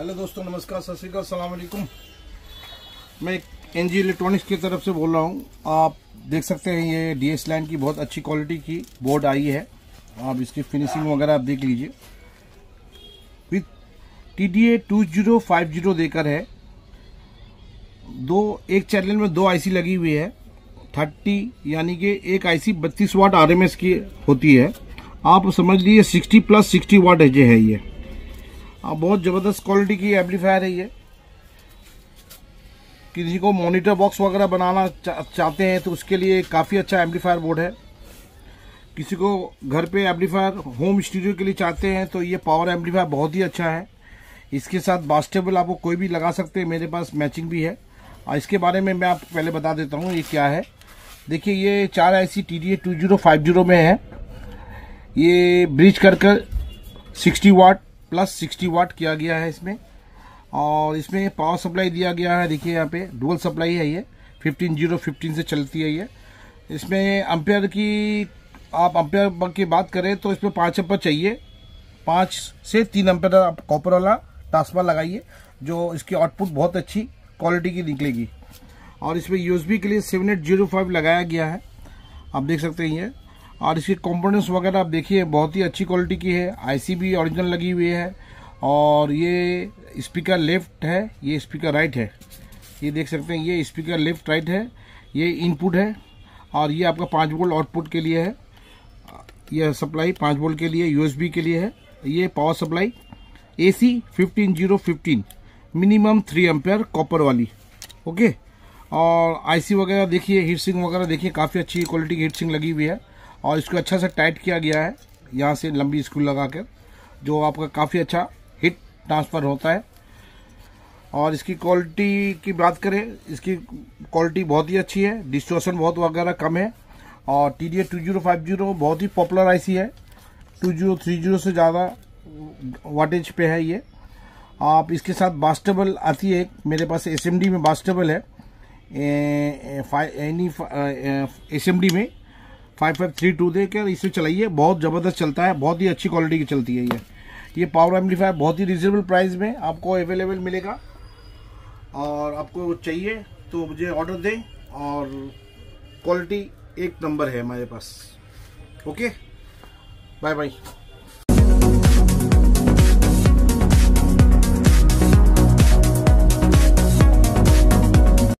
hello दोस्तों नमस्कार सत श्रीकाल सलामकुम मैं एन जी इलेक्ट्रॉनिक्स की तरफ से बोल रहा हूँ आप देख सकते हैं ये डी एस लाइन की बहुत अच्छी क्वालिटी की बोर्ड आई है आप इसकी फिनिशिंग वगैरह आप देख लीजिए with T D A two zero five zero देकर है दो एक चैनल में दो आईसी लगी हुई है थर्टी यानी कि एक आई सी बत्तीस वाट एस की होती है आप समझ लीजिए सिक्सटी प्लस सिक्सटी वाट है ये हाँ, बहुत ज़बरदस्त क्वालिटी की एम्पलीफायर है ये किसी को मॉनिटर बॉक्स वगैरह बनाना चा, चाहते हैं तो उसके लिए काफ़ी अच्छा एम्पलीफायर बोर्ड है किसी को घर पे एम्पलीफायर होम स्टूडियो के लिए चाहते हैं तो ये पावर एम्पलीफायर बहुत ही अच्छा है इसके साथ बास्टेबल आपको कोई भी लगा सकते हैं मेरे पास मैचिंग भी है और इसके बारे में मैं आपको पहले बता देता हूँ ये क्या है देखिए ये चार I C T D two zero five zero में है ये ब्रिज कर कर sixty watt plus sixty watt किया गया है इसमें और इसमें पावर सप्लाई दिया गया है देखिए यहाँ पे डुअल सप्लाई है ये फिफ्टीन जीरो फिफ्टीन से चलती है ये इसमें अम्पेयर की आप अम्पेयर की बात करें तो इसमें पाँच अम्पेयर चाहिए पाँच से तीन अम्पेयर आप कॉपर वाला टास्मा लगाइए जो इसकी आउटपुट बहुत अच्छी क्वालिटी की निकलेगी और इसमें यूएसबी के लिए सेवन एट जीरो फाइव लगाया गया है आप देख सकते हैं ये और इसके कंपोनेंट्स वगैरह आप देखिए बहुत ही अच्छी क्वालिटी की है आईसी भी ओरिजिनल लगी हुई है और ये स्पीकर लेफ्ट है ये स्पीकर राइट है ये देख सकते हैं ये स्पीकर लेफ्ट राइट है ये इनपुट है और ये आपका पाँच वोल्ट आउटपुट के लिए है यह सप्लाई पाँच वोल्ट के लिए यू के लिए है ये power supply A C fifteen zero fifteen minimum three ampere copper वाली ओके और आईसी वगैरह देखिए हीट सिंग वगैरह देखिए काफ़ी अच्छी क्वालिटी की हीट सिंग लगी हुई है और इसको अच्छा से टाइट किया गया है यहाँ से लंबी स्क्रू लगा कर जो आपका काफ़ी अच्छा हिट ट्रांसफ़र होता है और इसकी क्वालिटी की बात करें इसकी क्वालिटी बहुत ही अच्छी है डिस्टोशन बहुत वगैरह कम है और T D two zero five zero बहुत ही पॉपुलर आईसी है टू जीरो थ्री जीरो से ज़्यादा वाटेज पे है ये आप इसके साथ बास्टेबल आती है मेरे पास एस में बास्टेबल है एनी एस में फाइव फाइव थ्री टू दे के इसे चलाइए बहुत ज़बरदस्त चलता है बहुत ही अच्छी क्वालिटी की चलती है ये ये पावर एम्पलीफायर बहुत ही रिजनेबल प्राइस में आपको अवेलेबल मिलेगा और आपको चाहिए तो मुझे ऑर्डर दें और क्वालिटी एक नंबर है हमारे पास ओके बाय बाय